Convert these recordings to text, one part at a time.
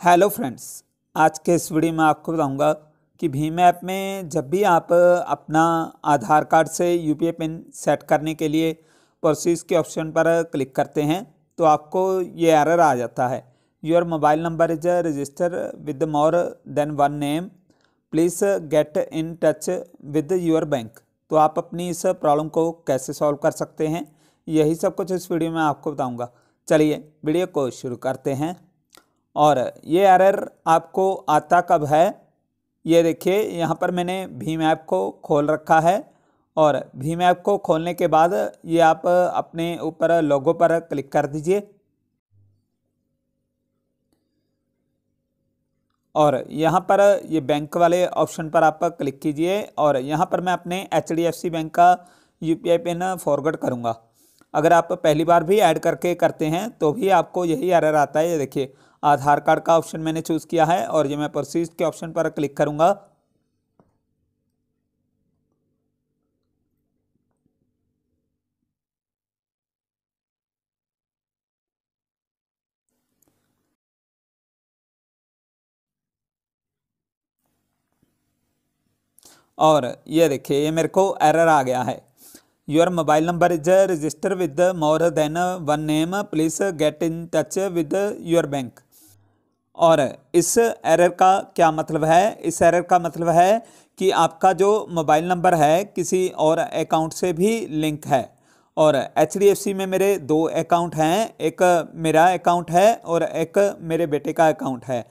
hello friends आज के इस वीडियो में आपको बताऊंगा कि भीम ऐप में जब भी आप अपना आधार कार्ड से यू पिन सेट करने के लिए प्रोसेस के ऑप्शन पर क्लिक करते हैं तो आपको ये एरर आ जाता है your mobile number is register with more than one name please get in touch with your bank तो आप अपनी इस प्रॉब्लम को कैसे सॉल्व कर सकते हैं यही सब कुछ इस वीडियो में आपको बताऊँगा चलिए वीडियो को शुरू करते हैं और ये एरर आपको आता कब है ये देखिए यहाँ पर मैंने भीम ऐप को खोल रखा है और भीम ऐप को खोलने के बाद ये आप अपने ऊपर लोगो पर क्लिक कर दीजिए और यहाँ पर ये बैंक वाले ऑप्शन पर आप क्लिक कीजिए और यहाँ पर मैं अपने एच बैंक का यू पिन फॉरवर्ड करूँगा अगर आप पहली बार भी ऐड करके करते हैं तो भी आपको यही एरर आता है ये देखिए आधार कार्ड का ऑप्शन मैंने चूज़ किया है और ये मैं प्रोसीज के ऑप्शन पर क्लिक करूँगा और ये देखिए ये मेरे को एरर आ गया है your mobile number is register with more than one name please get in touch with your bank और इस एरर का क्या मतलब है इस एरर का मतलब है कि आपका जो मोबाइल नंबर है किसी और अकाउंट से भी लिंक है और एच डी एफ सी में मेरे दो अकाउंट हैं एक मेरा अकाउंट है और एक मेरे बेटे का अकाउंट है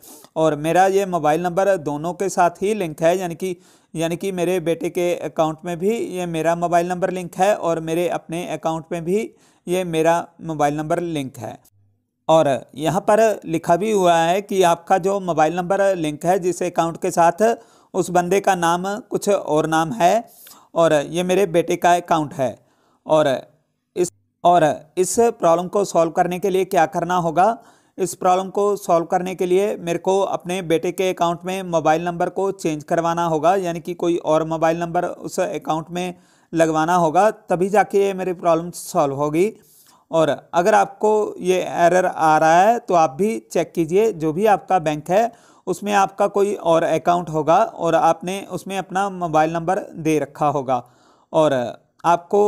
और मेरा ये मोबाइल नंबर दोनों के साथ ही लिंक है यानी कि यानी कि मेरे बेटे के अकाउंट में भी ये मेरा मोबाइल नंबर लिंक है और मेरे अपने अकाउंट में भी ये मेरा मोबाइल नंबर लिंक है और यहाँ पर लिखा भी हुआ है कि आपका जो मोबाइल नंबर लिंक है जिस अकाउंट के साथ उस बंदे का नाम कुछ और नाम है और ये मेरे बेटे का अकाउंट है और इस और इस प्रॉब्लम को सॉल्व करने के लिए क्या करना होगा इस प्रॉब्लम को सॉल्व करने के लिए मेरे को अपने बेटे के अकाउंट में मोबाइल नंबर को चेंज करवाना होगा यानी कि कोई और मोबाइल नंबर उस अकाउंट में लगवाना होगा तभी जाके ये मेरी प्रॉब्लम सॉल्व होगी और अगर आपको ये एरर आ रहा है तो आप भी चेक कीजिए जो भी आपका बैंक है उसमें आपका कोई और अकाउंट होगा और आपने उसमें अपना मोबाइल नंबर दे रखा होगा और आपको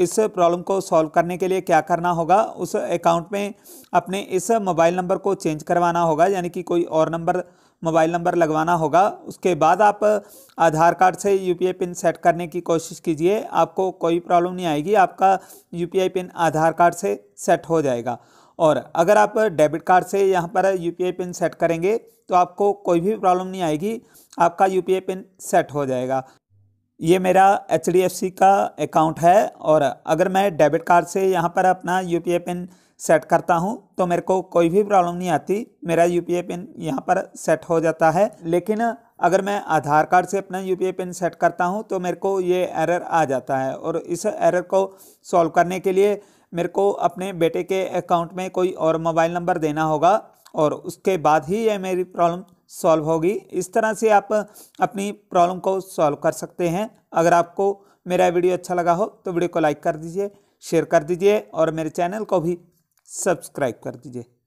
इस प्रॉब्लम को सॉल्व करने के लिए क्या करना होगा उस अकाउंट में अपने इस मोबाइल नंबर को चेंज करवाना होगा यानी कि कोई और नंबर मोबाइल नंबर लगवाना होगा उसके बाद आप आधार कार्ड से यू पिन सेट करने की कोशिश कीजिए आपको कोई प्रॉब्लम नहीं आएगी आपका यू पिन आधार कार्ड से सेट हो जाएगा और अगर आप डेबिट कार्ड से यहाँ पर यू पिन सेट करेंगे तो आपको कोई भी प्रॉब्लम नहीं आएगी आपका यू पिन सेट हो जाएगा ये मेरा एच डी एफ सी का अकाउंट है और अगर मैं डेबिट कार्ड से यहाँ पर अपना U P I PIN set करता हूँ तो मेरे को कोई भी प्रॉब्लम नहीं आती मेरा यू पी आई पिन यहाँ पर सेट हो जाता है लेकिन अगर मैं आधार कार्ड से अपना यू पी पिन सेट करता हूँ तो मेरे को ये एरर आ जाता है और इस एरर को सॉल्व करने के लिए मेरे को अपने बेटे के अकाउंट में कोई और मोबाइल नंबर देना होगा और उसके बाद ही ये मेरी प्रॉब्लम सॉल्व होगी इस तरह से आप अपनी प्रॉब्लम को सॉल्व कर सकते हैं अगर आपको मेरा वीडियो अच्छा लगा हो तो वीडियो को लाइक कर दीजिए शेयर कर दीजिए और मेरे चैनल को भी सब्सक्राइब कर दीजिए